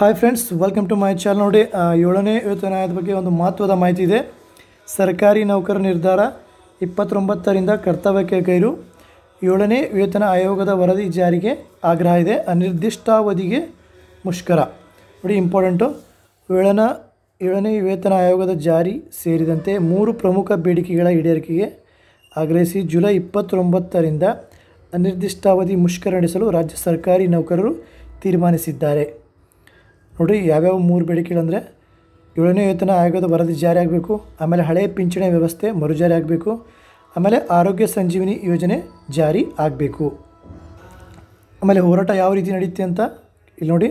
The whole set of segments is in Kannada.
hi friends welcome to my channel ನೋಡಿ ಏಳನೇ ವೇತನ ಆಯೋಗದ ಬಗ್ಗೆ ಒಂದು ಮಹತ್ವದ ಮಾಹಿತಿ ಇದೆ ಸರ್ಕಾರಿ ನೌಕರ ನಿರ್ಧಾರ ಇಪ್ಪತ್ತೊಂಬತ್ತರಿಂದ ಕರ್ತವ್ಯಕ್ಕೆ ಗೈರು ಏಳನೇ ವೇತನ ಆಯೋಗದ ವರದಿ ಜಾರಿಗೆ ಆಗ್ರಹ ಇದೆ ಅನಿರ್ದಿಷ್ಟಾವಧಿಗೆ ಮುಷ್ಕರ ನೋಡಿ ಇಂಪಾರ್ಟೆಂಟು ಏಳನ ಏಳನೇ ವೇತನ ಆಯೋಗದ ಜಾರಿ ಸೇರಿದಂತೆ ಮೂರು ಪ್ರಮುಖ ಬೇಡಿಕೆಗಳ ಈಡೇರಿಕೆಗೆ ಆಗ್ರಹಿಸಿ ಜುಲೈ ಇಪ್ಪತ್ತೊಂಬತ್ತರಿಂದ ಅನಿರ್ದಿಷ್ಟಾವಧಿ ಮುಷ್ಕರ ನಡೆಸಲು ರಾಜ್ಯ ಸರ್ಕಾರಿ ನೌಕರರು ತೀರ್ಮಾನಿಸಿದ್ದಾರೆ ನೋಡಿ ಯಾವ್ಯಾವ ಮೂರು ಬೇಡಿಕೆಗಳಂದರೆ ಏಳನೇ ವೇತನ ಆಯೋಗದ ವರದಿ ಜಾರಿ ಆಗಬೇಕು ಆಮೇಲೆ ಹಳೆಯ ಪಿಂಚಣಿ ವ್ಯವಸ್ಥೆ ಮರುಜಾರಿ ಆಗಬೇಕು ಆಮೇಲೆ ಆರೋಗ್ಯ ಸಂಜೀವಿನಿ ಯೋಜನೆ ಜಾರಿ ಆಗಬೇಕು ಆಮೇಲೆ ಹೋರಾಟ ಯಾವ ರೀತಿ ನಡೆಯುತ್ತೆ ಅಂತ ಇಲ್ಲಿ ನೋಡಿ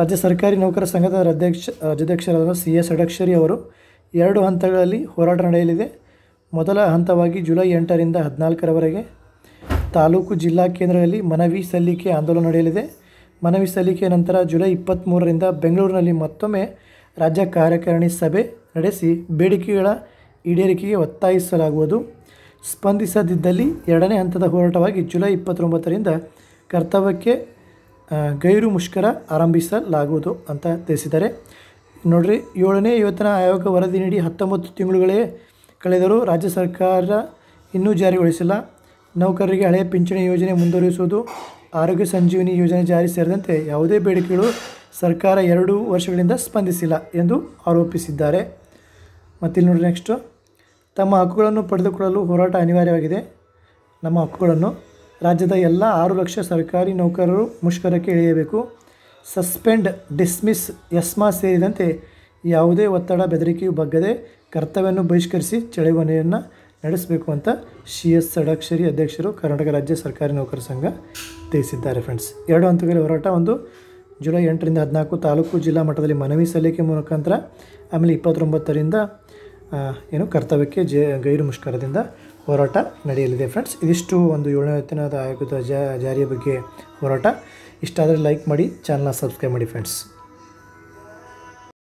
ರಾಜ್ಯ ಸರ್ಕಾರಿ ನೌಕರ ಸಂಘದ ಅಧ್ಯಕ್ಷ ರಾಜ್ಯಾಧ್ಯಕ್ಷರಾದ ಸಿ ಎಸ್ ಅಡಕ್ಷರಿ ಅವರು ಎರಡು ಹಂತಗಳಲ್ಲಿ ಹೋರಾಟ ನಡೆಯಲಿದೆ ಮೊದಲ ಹಂತವಾಗಿ ಜುಲೈ ಎಂಟರಿಂದ ಹದಿನಾಲ್ಕರವರೆಗೆ ತಾಲೂಕು ಜಿಲ್ಲಾ ಕೇಂದ್ರಗಳಲ್ಲಿ ಮನವಿ ಸಲ್ಲಿಕೆ ಆಂದೋಲನ ನಡೆಯಲಿದೆ ಮನವಿ ಸಲ್ಲಿಕೆಯ ನಂತರ ಜುಲೈ ಇಪ್ಪತ್ತ್ಮೂರರಿಂದ ಬೆಂಗಳೂರಿನಲ್ಲಿ ಮತ್ತೊಮ್ಮೆ ರಾಜ್ಯ ಕಾರ್ಯಕಾರಿಣಿ ಸಭೆ ನಡೆಸಿ ಬೇಡಿಕೆಗಳ ಈಡೇರಿಕೆಗೆ ಒತ್ತಾಯಿಸಲಾಗುವುದು ಸ್ಪಂದಿಸದಿದ್ದಲ್ಲಿ ಎರಡನೇ ಹಂತದ ಹೋರಾಟವಾಗಿ ಜುಲೈ ಇಪ್ಪತ್ತೊಂಬತ್ತರಿಂದ ಕರ್ತವ್ಯಕ್ಕೆ ಗೈರು ಮುಷ್ಕರ ಆರಂಭಿಸಲಾಗುವುದು ಅಂತ ತಿಳಿಸಿದ್ದಾರೆ ನೋಡ್ರಿ ಏಳನೇ ಯುವತನ ಆಯೋಗ ವರದಿ ನೀಡಿ ಹತ್ತೊಂಬತ್ತು ತಿಂಗಳುಗಳೇ ಕಳೆದರೂ ರಾಜ್ಯ ಸರ್ಕಾರ ಇನ್ನೂ ಜಾರಿಗೊಳಿಸಿಲ್ಲ ನೌಕರರಿಗೆ ಹಳೆಯ ಪಿಂಚಣಿ ಯೋಜನೆ ಮುಂದುವರಿಸುವುದು ಆರೋಗ್ಯ ಸಂಜೀವಿನಿ ಯೋಜನೆ ಜಾರಿ ಸೇರಿದಂತೆ ಯಾವುದೇ ಬೇಡಿಕೆಗಳು ಸರ್ಕಾರ ಎರಡು ವರ್ಷಗಳಿಂದ ಸ್ಪಂದಿಸಿಲ್ಲ ಎಂದು ಆರೋಪಿಸಿದ್ದಾರೆ ಮತ್ತಿಲ್ಲಿ ನೋಡಿ ನೆಕ್ಸ್ಟು ತಮ್ಮ ಹಕ್ಕುಗಳನ್ನು ಪಡೆದುಕೊಳ್ಳಲು ಹೋರಾಟ ಅನಿವಾರ್ಯವಾಗಿದೆ ನಮ್ಮ ಹಕ್ಕುಗಳನ್ನು ರಾಜ್ಯದ ಎಲ್ಲ ಆರು ಲಕ್ಷ ಸರ್ಕಾರಿ ನೌಕರರು ಮುಷ್ಕರಕ್ಕೆ ಇಳಿಯಬೇಕು ಸಸ್ಪೆಂಡ್ ಡಿಸ್ಮಿಸ್ ಯಸ್ಮಾ ಸೇರಿದಂತೆ ಯಾವುದೇ ಒತ್ತಡ ಬೆದರಿಕೆಯು ಬಗ್ಗದೆ ಕರ್ತವ್ಯವನ್ನು ಬಹಿಷ್ಕರಿಸಿ ಚಳವಳಿಯನ್ನು ನಡೆಸಬೇಕು ಅಂತ ಸಿ ಎಸ್ ಷಡಾಕ್ಷರಿ ಅಧ್ಯಕ್ಷರು ಕರ್ನಾಟಕ ರಾಜ್ಯ ಸರ್ಕಾರಿ ನೌಕರ ಸಂಘ ತಿಳಿಸಿದ್ದಾರೆ ಫ್ರೆಂಡ್ಸ್ ಎರಡು ಹಂತಗಳ ಹೋರಾಟ ಒಂದು ಜುಲೈ ಎಂಟರಿಂದ ಹದಿನಾಲ್ಕು ತಾಲೂಕು ಜಿಲ್ಲಾ ಮಟ್ಟದಲ್ಲಿ ಮನವಿ ಸಲ್ಲಿಕೆ ಮುಖಾಂತರ ಆಮೇಲೆ ಇಪ್ಪತ್ತೊಂಬತ್ತರಿಂದ ಏನು ಕರ್ತವ್ಯಕ್ಕೆ ಜೆ ಗೈರು ಮುಷ್ಕರದಿಂದ ಹೋರಾಟ ನಡೆಯಲಿದೆ ಫ್ರೆಂಡ್ಸ್ ಇದಿಷ್ಟು ಒಂದು ಏಳನೇ ವೇತನದ ಆಯೋಗದ ಜಾರಿಯ ಬಗ್ಗೆ ಹೋರಾಟ ಇಷ್ಟಾದರೆ ಲೈಕ್ ಮಾಡಿ ಚಾನಲ್ನ ಸಬ್ಸ್ಕ್ರೈಬ್ ಮಾಡಿ ಫ್ರೆಂಡ್ಸ್